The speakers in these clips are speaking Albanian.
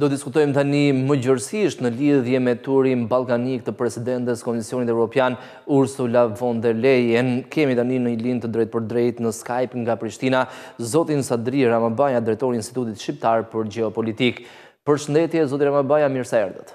Do diskutojmë të një më gjërësisht në lidhje me turim balkanik të presidentës Komisionit Europian Ursula von der Leyen. Kemi të një një linë të drejt për drejt në Skype nga Prishtina, Zotin Sadri Ramabaja, drejtori Institutit Shqiptar për Geopolitik. Për shëndetje, Zotin Ramabaja, mirësa erdët.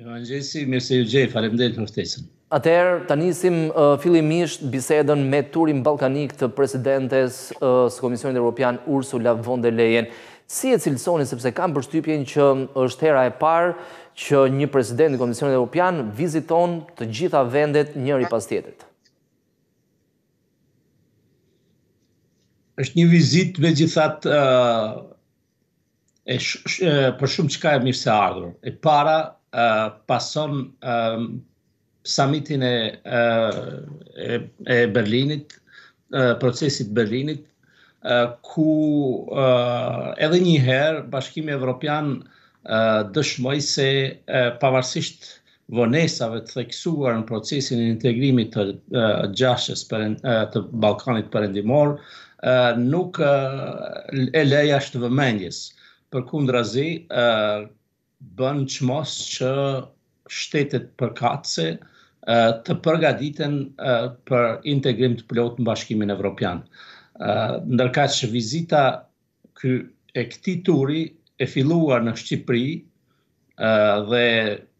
Mirë angjesi, mirëse ju gjej, farem dhe në ftesën. Atëherë, të njësim fillimisht bisedën me turim balkanik të presidentës së Komisionit Europian Ursula von der Leyen. Si e cilësoni, sepse kam përstupjen që është hera e parë që një president në Komisionit Europian viziton të gjitha vendet njëri pas tjetët? është një vizit me gjithat për shumë qëka e mirë se ardhur. E para pason samitin e Berlinit, procesit Berlinit, ku edhe një herë Bashkimi Evropian dëshmoi se pavarësisht vonesave të theksuar në procesin e integrimit të gjashës për të Ballkanit Perëndimor, nuk e leja shtë vëmendjes. Përkundrazi, ë bën çmos që shtetet përkatëse të përgatiten për integrim të plot në Bashkimin Evropian ndërka që vizita e këti turi e filluar në Shqipëri dhe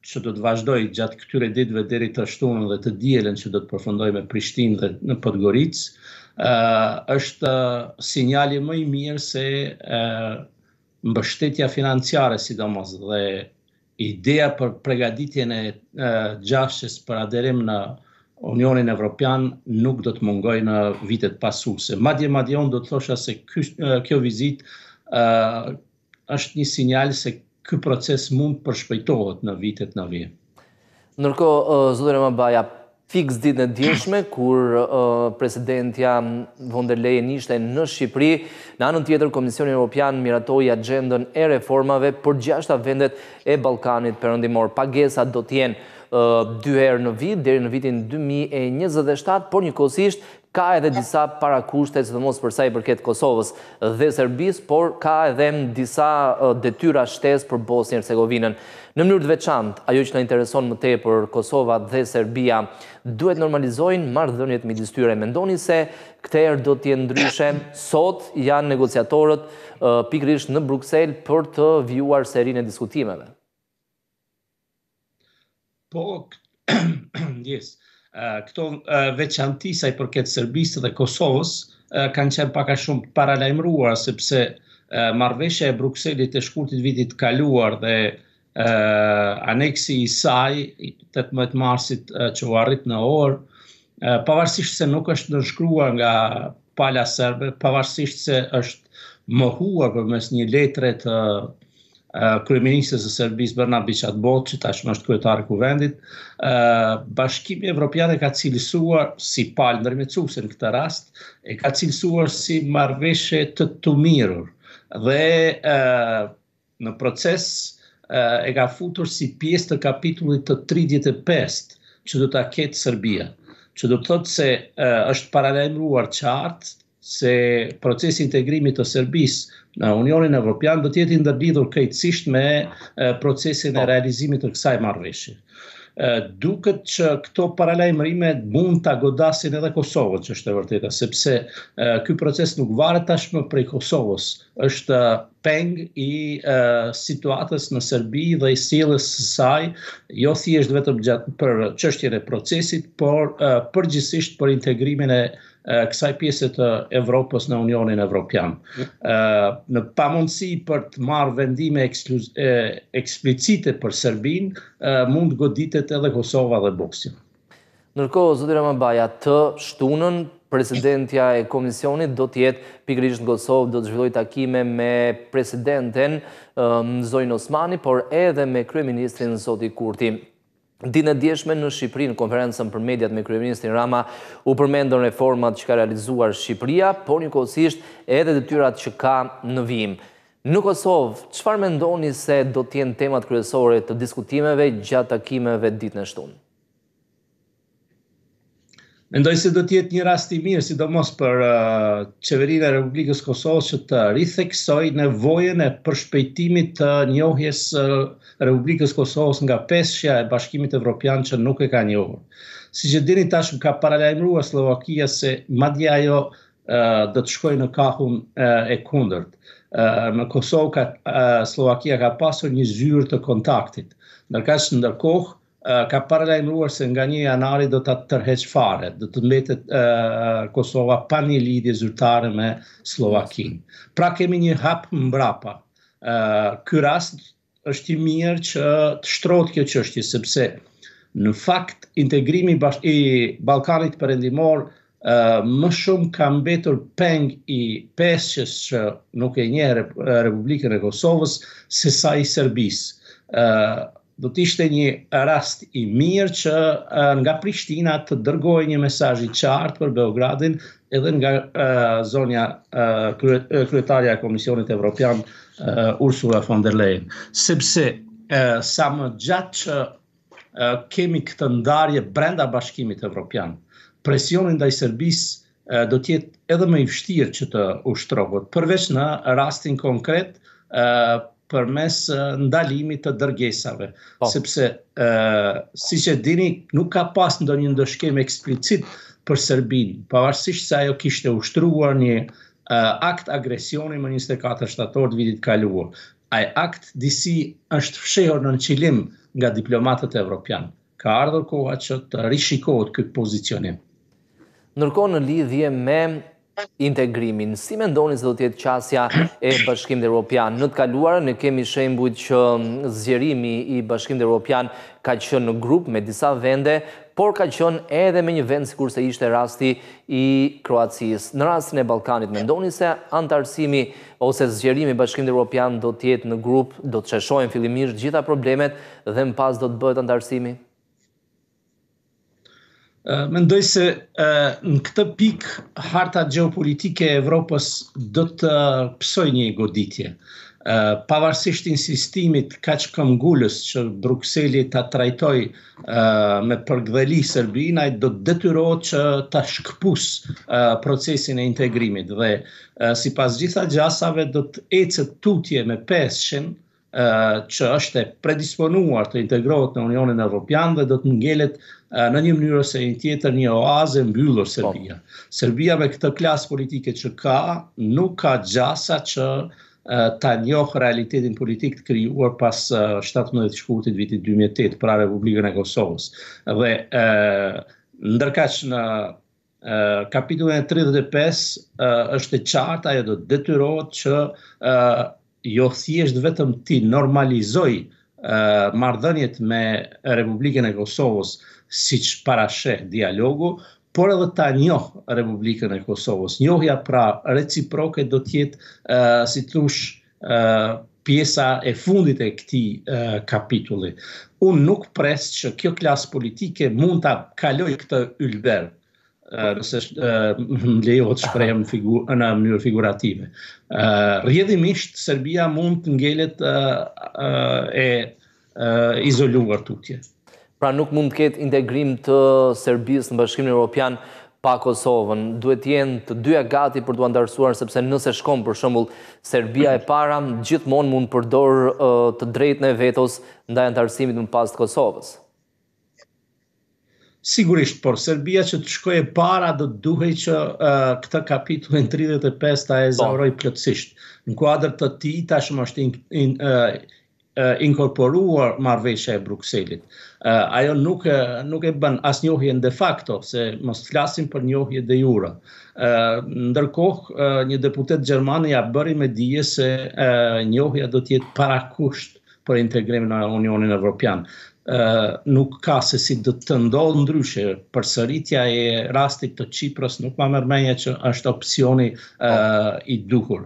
që do të vazhdoj gjatë këtyre ditëve deri të shtunën dhe të dielën që do të përfundoj me Prishtinë dhe në Podgoricë, ë është sinjali më i mirë se ë mbështetja financiare sidomos dhe ideja për përgatitjen e uh, për aderim në Unionin Evropian nuk do të mungoj në vitet pasuse. Madje madje unë do të thosha se kjo vizit ë është një sinjal se ky proces mund përshpejtohet në vitet në vje. Ndërkohë zotëre Mbaja, Fix ditë në djeshme, kur uh, presidentja von der Leyen ishte në Shqipëri, në anën tjetër Komisioni Europian miratoi agendën e reformave për gjashta vendet e Balkanit përëndimor. Pagesa do tjenë uh, dyherë në vit, dheri në vitin 2027, por një kosisht ka edhe disa parakushte, kushte që të mos përsa i përket Kosovës dhe Serbis, por ka edhe disa detyra shtes për Bosnjë Hercegovinën. Në mënyrë të veçantë, ajo që na intereson më tej për Kosova dhe Serbia, duhet normalizojnë marrëdhëniet midis tyre. Mendoni se këtë herë do të jetë ndryshe? Sot janë negociatorët pikërisht në Bruksel për të serin serinë diskutimeve. Po, yes, këto veçantisa i përket Serbisë dhe Kosovës kanë qenë paka shumë të sepse marrveshja e Brukselit të shkurtit vitit kaluar dhe aneksi i saj 18 marsit që u arrit në or pavarësisht se nuk është nënshkruar nga pala serbe pavarësisht se është mohuar përmes një letre të kryeministës e Serbisë Bernard Bishat Boci, tashmë është kryetari i kuvendit. ë Bashkimi Evropian e ka cilësuar si palë ndërmjetësuese në këtë rast, e ka cilësuar si marrëveshje të të mirur, dhe ë në proces e ka futur si pjesë të kapitullit të 35 që do ta ketë Serbia. Që do të thotë se është paralajmëruar qartë se procesi integrimit të Serbisë në Unionin Evropian do të jetë ndërlidhur krejtësisht me procesin e po. realizimit të kësaj marrëveshje. Duket që këto paralajmërime mund të godasin edhe Kosovën, që është e vërteta, sepse ky proces nuk varet tashmë prej Kosovës, është peng i situatës në Serbi dhe i sjellës së saj, jo thjeshtë vetëm për qështjene e procesit, por uh, përgjithsisht për integrimin e kësaj pjesë të Evropës në Unionin Evropian. në pamundësi për të marrë vendime ekskluzive eksplicite për Serbin, mund goditet edhe Kosova dhe Bosnia. Ndërkohë zoti Ramabaja të shtunën presidentja e komisionit do të jetë pikërisht në Kosovë, do të zhvilloj takime me presidenten Zojnë Osmani, por edhe me kryeministrin zoti Kurti. Dine djeshme në Shqipërinë, në për mediat me Kryeministin Rama u përmendën reformat që ka realizuar Shqipëria, por një kosisht edhe dhe tyrat që ka në vim. Në Kosovë, qëfar me ndoni se do tjenë temat kryesore të diskutimeve gjatë akimeve ditë në shtunë? Mendoj se do të jetë një rast i mirë, sidomos për uh, qeverinë e Republikës Kosovës që të ritheksoj nevojën e përshpejtimit të njohjes së uh, Republikës Kosovës nga peshja e Bashkimit Evropian që nuk e ka njohur. Siç që dini tashmë ka paralajmëruar Slovakia se madje ajo uh, do të shkojë në kahun e kundërt. Në Kosovë ka Slovakia ka pasur një zyrë të kontaktit. Ndërkësë ndërkohë, ka paralajmëruar se nga një janari do të tërheq fare, do të letet Kosova pa një lidi zyrtare me Slovakin. Pra kemi një hap mbrapa. Ky rast është i mirë që të shtrot kjo qështi, sepse në fakt integrimi i Balkanit për endimor më shumë ka mbetur peng i pesqës që nuk e një Republikën e Kosovës, se sa i Serbisë do të ishte një rast i mirë që nga Prishtina të dërgoj një mesaj i qartë për Beogradin edhe nga zonja kryetarja e Komisionit Evropian Ursula von der Leyen. Sepse, sa më gjatë që kemi këtë ndarje brenda bashkimit Evropian, presionin dhe i Serbis do tjetë edhe me i fështirë që të ushtrogot, përveç në rastin konkret për mes ndalimit të dërgesave, po. sepse si që dini nuk ka pas ndo një ndëshkem eksplicit për Serbin, pavarësisht se ajo kishte ushtruar një akt agresioni më 24 shtator të vitit kaluar. Ai akt disi është fshehor në qilim nga diplomatët evropian. Ka ardhur koha që të rishikohet këtë pozicionim. Nërko në lidhje me integrimin. Si me ndoni se do tjetë qasja e bashkim dhe Europian? Në të kaluarë, në kemi shembu që zjerimi i bashkim dhe Europian ka qënë në grup me disa vende, por ka qënë edhe me një vend si kurse ishte rasti i Kroacis. Në rastin e Balkanit, me ndoni se antarësimi ose zgjerimi bashkim dhe Europian do tjetë në grup, do të qeshojnë fillimisht gjitha problemet dhe në pas do të bëhet antarësimi? Në mendoj se në këtë pik harta geopolitike e Evropës do të psoj një goditje. Pavarësisht insistimit ka që këm gullës që Bruxelli të trajtoj me përgdheli Serbinaj, do të detyrohet që të shkëpus procesin e integrimit dhe si pas gjitha gjasave do të ecet tutje me 500 që është e predisponuar të integrohet në Unionin Evropian dhe do të ngelet në një mënyrë ose një tjetër një oazë mbyllur Serbia. Po. Serbia me këtë klas politike që ka, nuk ka gjasa që ta njohë realitetin politik të kryuar pas 17 shkutit vitit 2008 pra Republikën e Kosovës. Dhe ndërka që në kapitullin e 35 është e qarta e do detyrojt që jo si është vetëm ti normalizoj mardhënjet me Republikën e Kosovës si që parashëh dialogu, por edhe ta njohë Republikën e Kosovës. Njohja pra reciproke do tjetë si të ush pjesa e fundit e këti kapitulli. Unë nuk presë që kjo klasë politike mund të kaloj këtë ylberë nëse më lejo të shprejmë në mënyrë figurative. Rjedimisht, Serbia mund të ngellet e izoluar të utje. Pra nuk mund të ketë integrim të Serbis në bashkimin Europian pa Kosovën. Duhet jenë të dyja gati për të andarësuar, sepse nëse shkom për shëmbull Serbia e para, gjithmon mund përdor të drejt në vetos ndaj antarësimit në pas të Kosovës. Sigurisht, por Serbia që të shkoje para do të duhej që këta këtë kapitullin 35 ta e po. zavroj plëtsisht. Në kuadrë të ti, ta shumë është inkorporuar marveshe e Bruxellit. ajo nuk, nuk e bën as në de facto, se mos flasim për njohje de jura. Uh, ndërkohë, një deputet Gjermani ja bëri me dije se njohja do tjetë para kusht për integrimin në Unionin Evropian nuk ka se si dhe të ndohë ndryshe, për sëritja e rastit të Qipërës nuk ma mërmenja që është opcioni po. i duhur.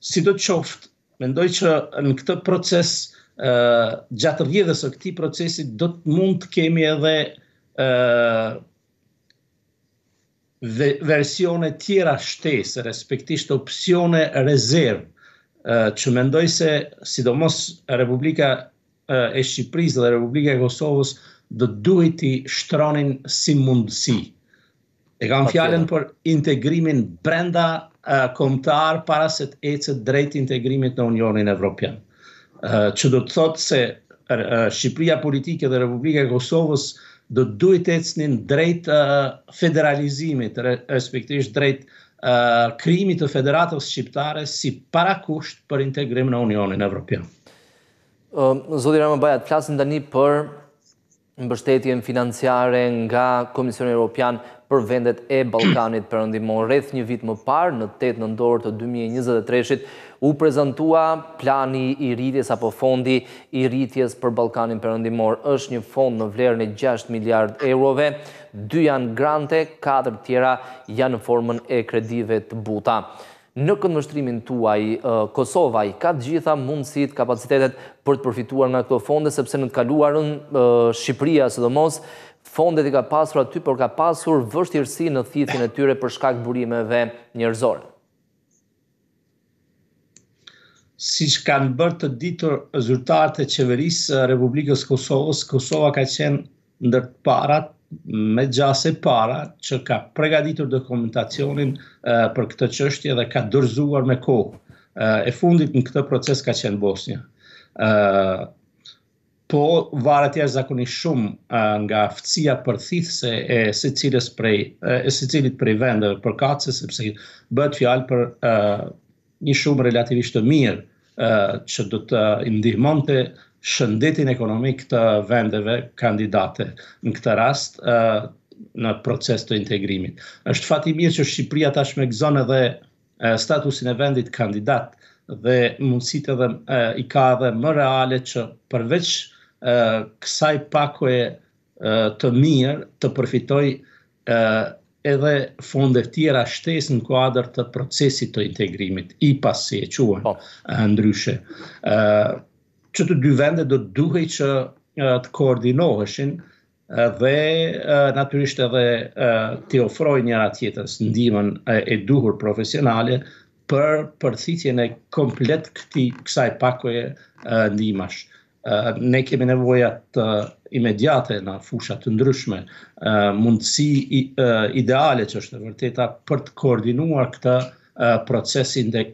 Si do qoftë, mendoj që në këtë proces, gjatë rjedhës o këti procesi, do të mund të kemi edhe versione tjera shtesë, respektisht opcione rezervë, që mendoj se, sidomos Republika e Shqipërisë dhe Republikës së Kosovës do duhet të shtronin si mundësi. E kam fjalën për integrimin brenda komtar kombëtar para se të ecet drejt integrimit në Unionin Evropian. që do të thotë se Shqipëria politike dhe Republika e Kosovës do duhet të ecnin drejt federalizimit, respektisht drejt krimit të federatës shqiptare si parakusht për integrim në Unionin Evropian. Zodi Rama Bajat, flasin të një për mbështetjen financiare nga Komisioni Europian për vendet e Balkanit për ndimon rreth një vit më parë, në 8 nëndorë të 2023-it, u prezentua plani i rritjes apo fondi i rritjes për Balkanin për ndimor. është një fond në vlerën e 6 miliard eurove, 2 janë grante, 4 tjera janë në formën e kredive të buta në këndështrimin tuaj, Kosova i ka gjitha mundësit, kapacitetet për të përfituar nga këto fonde, sepse në të kaluarën Shqipëria, së dhe mos, fondet i ka pasur aty, por ka pasur vështirësi në thithin e tyre për shkak burimeve njërzore. Si që kanë bërë të ditur zyrtarët e qeverisë Republikës Kosovës, Kosova ka qenë ndër parat me gjase para që ka pregaditur dokumentacionin për këtë qështje dhe ka dërzuar me kohë. E fundit në këtë proces ka qenë Bosnia. Po, varet jashtë zakoni shumë nga fëcia për thithse e se cilit prej vendëve për kace, sepse bët fjalë për një shumë relativisht të mirë që do të të shëndetin ekonomik të vendeve kandidate në këtë rast uh, në proces të integrimit. Është fati mirë që Shqipëria tash me gëzon edhe statusin e vendit kandidat dhe mundësit edhe e, i ka edhe më reale që përveç kësaj pako e të mirë të përfitoj edhe fonde tjera shtes në kuadrë të procesit të integrimit i pas si e quen po. ndryshe që të dy vende do të duhej që të koordinoheshin dhe naturisht edhe të ofroj njëra tjetës ndimën e duhur profesionale për përthitjen e komplet këti kësaj pakoje ndimash. Ne kemi nevojat të imediate në fushat të ndryshme, mundësi ideale që është në vërteta për të koordinuar këta procesin dhe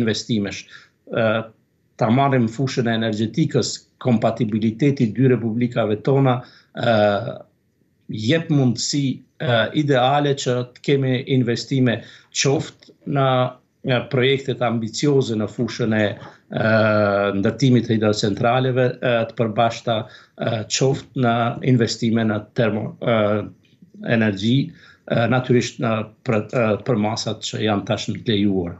investimesh ta marim fushën e energjetikës, kompatibiliteti dy republikave tona uh, jep mundësi ideale që të kemi investime qoftë në projektet ambicioze në fushën e ndërtimit të hidrocentraleve të përbashta qoftë në investime në termo energji, naturisht në për, për masat që janë tashmë të lejuarë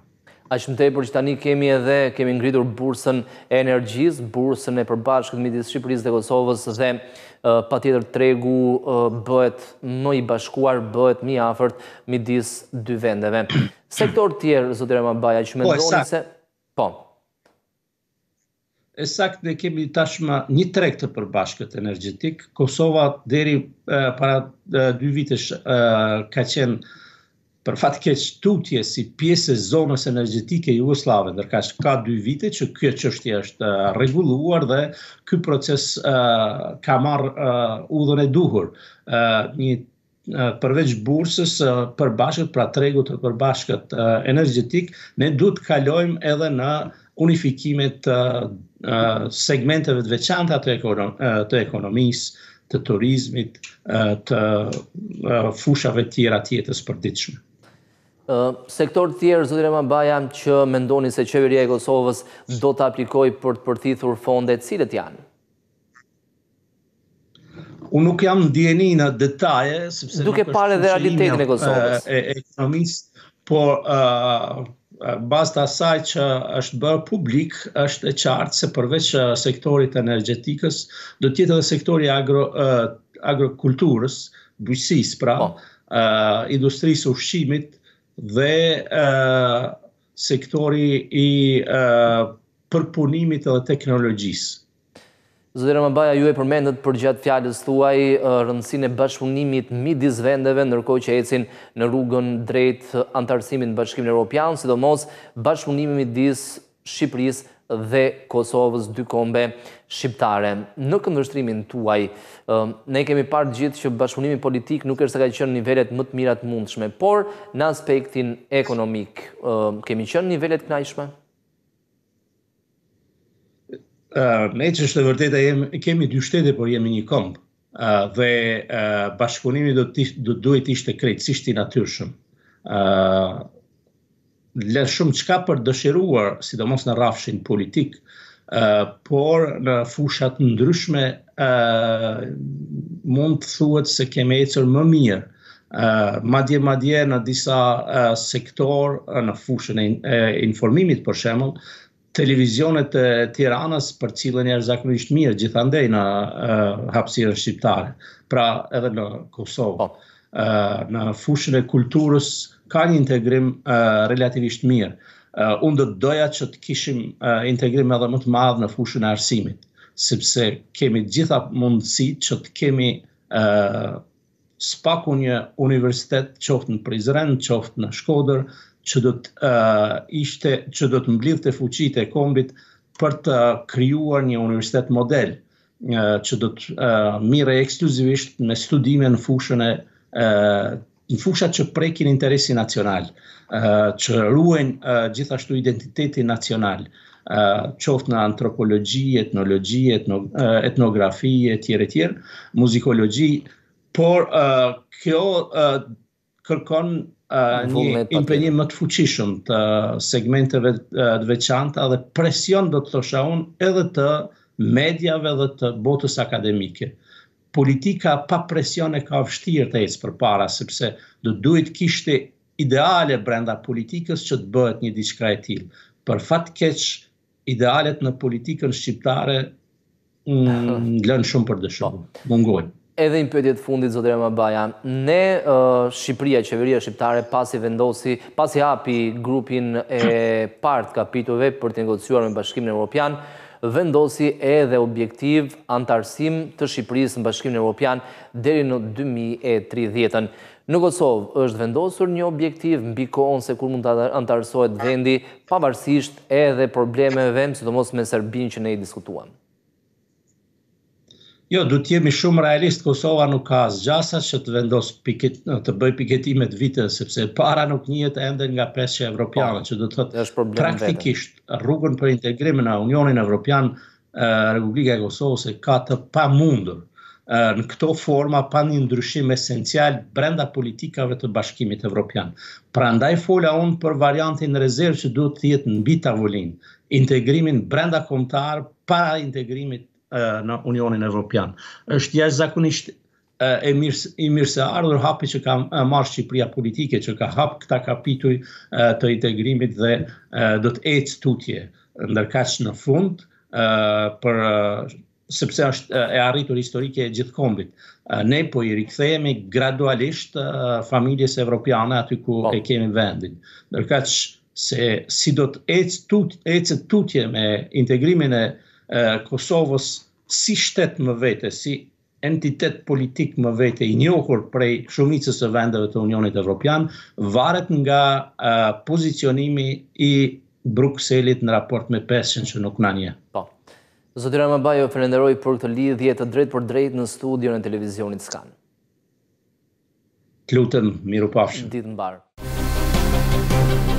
aq më për që tani kemi edhe kemi ngritur bursën e energjisë, bursën e përbashkët midis Shqipërisë dhe Kosovës dhe patjetër tregu bëhet më i bashkuar, bëhet më i afërt midis dy vendeve. Sektor tjerë, zotë Rema Baja, që me po, se... Po, e sakt ne kemi tashmë një treg të përbashkët energjetik. Kosova deri para dy vitesh ka qenë për fatë keq tutje si pjesë e zonës energetike Jugoslave, nërka që ka dy vite që kjo çështje është reguluar dhe kjo proces uh, ka marr uh, udhën e duhur. Uh, një përveç bursës përbashkët, pra tregut të përbashkët energetik, ne du të kalojmë edhe në unifikimet segmenteve të veçanta të ekonomisë, të turizmit, të fushave tjera tjetës për ditëshme. Sektor të tjerë, zëtire më baja, që mendoni se qeveria e Kosovës do të aplikoj për të përthithur fondet, cilët janë? Unë nuk jam ndjeni në detaje, sepse... Duke pare dhe realitetin e Kosovës. E ekonomisë, por basta të asaj që është bërë publik, është e qartë se përveç sektorit energetikës, do tjetë dhe sektori agrokulturës, bujësis pra, po. industrisë ushqimit, dhe sektori i përpunimit dhe teknologjisë. Zotera Mabaja, ju e përmendët për gjatë fjallës thuaj rëndësin e bashkëpunimit midis vendeve, nërko që ecin në rrugën drejt antarësimin në bashkëpunimin e Europian, sidomos bashkëpunimit midis Shqipërisë dhe Kosovës dy kombe shqiptare. Në këndërshtrimin tuaj, ne kemi parë gjithë që bashkëpunimi politik nuk është se ka qënë nivellet më të mirat mundshme, por në aspektin ekonomik, kemi qënë nivellet knajshme? Ne që është të vërteta, kemi dy shtete, por jemi një kombë dhe bashkëpunimi do duhet ishte krejtësisht i natyrshëm lënë shumë qka për dëshiruar, sidomos në rafshin politik, por në fushat në ndryshme mund të thuet se keme ecër më mirë. Ma madje madje në disa sektor në fushën e informimit për shemëll, televizionet e tiranës për cilën e zakonisht mirë gjithandej në hapsirën shqiptare, pra edhe në Kosovë. Po, në fushën e kulturës ka një integrim relativisht mirë. Unë do të doja që të kishim integrim edhe më të madhë në fushën e arsimit, sepse kemi gjitha mundësi që të kemi spaku një universitet qoftë në Prizren, qoftë në Shkoder, që do të ishte, që do të mblidhë të fuqit e kombit për të kryuar një universitet model, që do të mire ekskluzivisht me studime në fushën e në fushat që prekin interesi nacional, që ruen gjithashtu identiteti nacional, qoftë në antropologi, etnologi, etnografi, e tjere tjere, muzikologi, por kjo kërkon një impenjim më të fuqishëm të segmenteve të veçanta dhe presion do të të shahun edhe të medjave dhe të botës akademike politika pa presione ka vështirë të ecë për para, sepse do duhet kishte ideale brenda politikës që të bëhet një diçka e tilë. Për fat keq, idealet në politikën shqiptare në lënë shumë për dëshonë, mungojnë. Edhe në përgjët fundit, Zotëre Mabaja, ne uh, Shqipëria, qeveria shqiptare, pasi vendosi, pasi api grupin e partë kapitove për të negociuar me bashkim në vendosi edhe objektiv antarësim të Shqipërisë në bashkimin në Europian deri në 2030-ën. Në Kosovë është vendosur një objektiv mbi kohën se kur mund të antarësojt vendi, pavarësisht edhe problemeve vëmë, si të mos me Serbin që ne i diskutuam. Jo, du t'jemi shumë realist, Kosova nuk ka zgjasat që të vendos të bëj piketimet vite, sepse para nuk njët e ndër nga pesqe evropiane, po, që du të thotë praktikisht rrugën për integrimin a Unionin Evropian, Republika e Kosovë se ka të pa mundur në këto forma pa një ndryshim esencial brenda politikave të bashkimit evropian. Pra ndaj fola unë për variantin rezervë që duhet të jetë në bitavullin, integrimin brenda komtar pa integrimit në Unionin Evropian. është jeshtë zakonisht i mirë se ardhur hapi që ka marrë Shqipria politike, që ka hapë këta kapituj të integrimit dhe do të ecë tutje ndërkash në fund, për sepse është e arritur historike e gjithë kombit. Ne po i rikëthejemi gradualisht familjes evropiane aty ku po. e kemi vendin. Nërka që se si do të ecë tutje me integrimin e Kosovës si shtet më vete, si entitet politik më vete i njohur prej shumicës së vendeve të Unionit Evropian, varet nga pozicionimi i Bruxellit në raport me pesën që nuk në një. Po. Zotira Mabajo, falenderoj për këtë lidhje të drejtë për drejtë në studion e televizionit Skan. Klutëm, miru pafshë. Ditë në barë.